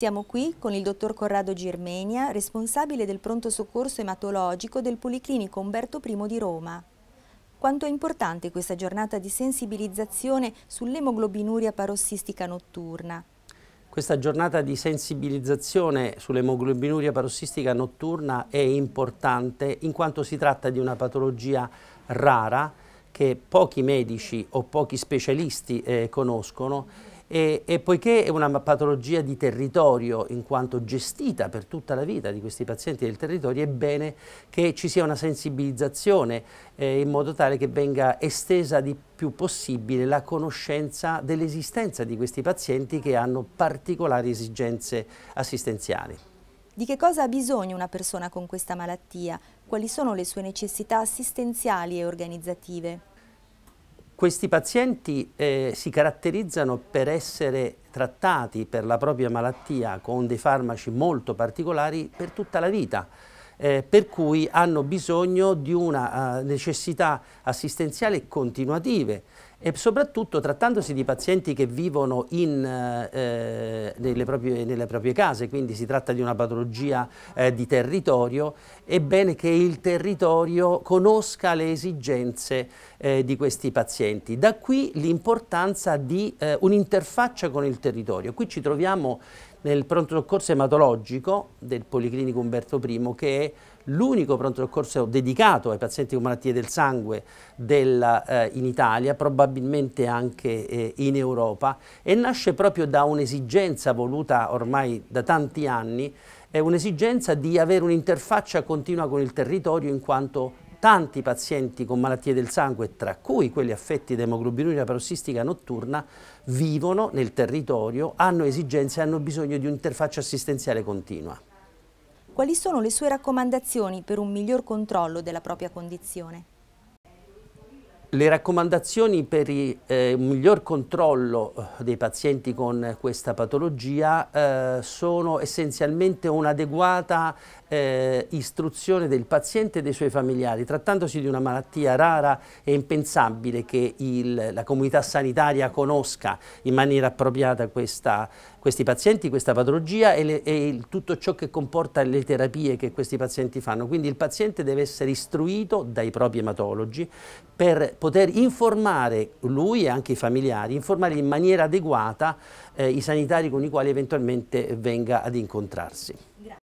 Siamo qui con il dottor Corrado Girmenia, responsabile del pronto soccorso ematologico del Policlinico Umberto I di Roma. Quanto è importante questa giornata di sensibilizzazione sull'emoglobinuria parossistica notturna? Questa giornata di sensibilizzazione sull'emoglobinuria parossistica notturna è importante in quanto si tratta di una patologia rara che pochi medici o pochi specialisti eh, conoscono e, e, poiché è una patologia di territorio, in quanto gestita per tutta la vita di questi pazienti del territorio, è bene che ci sia una sensibilizzazione eh, in modo tale che venga estesa di più possibile la conoscenza dell'esistenza di questi pazienti che hanno particolari esigenze assistenziali. Di che cosa ha bisogno una persona con questa malattia? Quali sono le sue necessità assistenziali e organizzative? Questi pazienti eh, si caratterizzano per essere trattati per la propria malattia con dei farmaci molto particolari per tutta la vita. Eh, per cui hanno bisogno di una uh, necessità assistenziale continuative e soprattutto trattandosi di pazienti che vivono in, eh, eh, nelle, proprie, nelle, proprie, case, quindi si tratta di una patologia eh, di territorio, è bene che il territorio conosca le esigenze eh, di questi pazienti. Da qui l'importanza di eh, un'interfaccia con il territorio. Qui ci troviamo nel pronto soccorso ematologico del Policlinico Umberto I che è l'unico pronto soccorso dedicato ai pazienti con malattie del sangue della, eh, in Italia, probabilmente anche eh, in Europa, e nasce proprio da un'esigenza voluta ormai da tanti anni, è un'esigenza di avere un'interfaccia continua con il territorio in quanto tanti pazienti con malattie del sangue, tra cui quelli affetti da emoglobinuria parossistica notturna, vivono nel territorio, hanno esigenze e hanno bisogno di un'interfaccia assistenziale continua quali sono le sue raccomandazioni per un miglior controllo della propria condizione? Le raccomandazioni per il, eh, un miglior controllo eh, dei pazienti con questa patologia eh, sono essenzialmente un'adeguata eh, istruzione del paziente e dei suoi familiari. Trattandosi di una malattia rara è impensabile che il, la comunità sanitaria conosca in maniera appropriata questa questi pazienti, questa patologia e, le, e il, tutto ciò che comporta le terapie che questi pazienti fanno. Quindi il paziente deve essere istruito dai propri ematologi per poter informare lui e anche i familiari, informare in maniera adeguata eh, i sanitari con i quali eventualmente venga ad incontrarsi.